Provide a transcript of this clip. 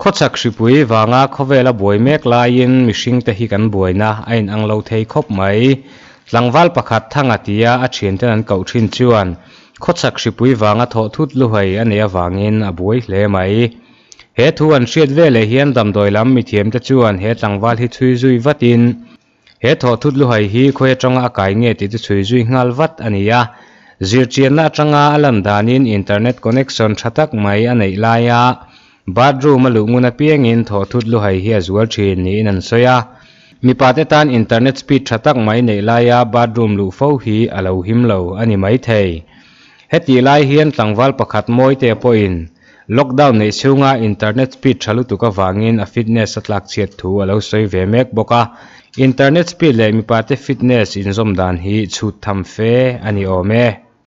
bụi về khotsak sipui wanga khowela boimek lain mishing te hi kan boina ain anglo thei khop mai langwal pakhat thanga tia a thian ten an kau thin chuan khotsak sipui wanga tho thut lu hai ania wangin a bụi hle mai he thu an hriat vele hian dam lắm, mi thiam te chuan he tlangwal hi thui zui vatin he tho thut lu hai hi khoe tonga kai nge ti ti thui zui ngal vat ania zirchian na tanga alam danin internet connection thatak mai anei laya bathroom alu nguna piang in tho thut lu hai hi azual thin ni in an soya mi pate tan internet speed thatak mai nei laia bathroom lu fo hi alo him lo ani mai thei heti lai hian tlangwal pakhat moi te po in lockdown nei sunga internet speed thalu tuka wangin a fitness atlak chet thu alo soi ve mek boka internet speed le mi pate fitness in zom dan hi chu tham fe ani ome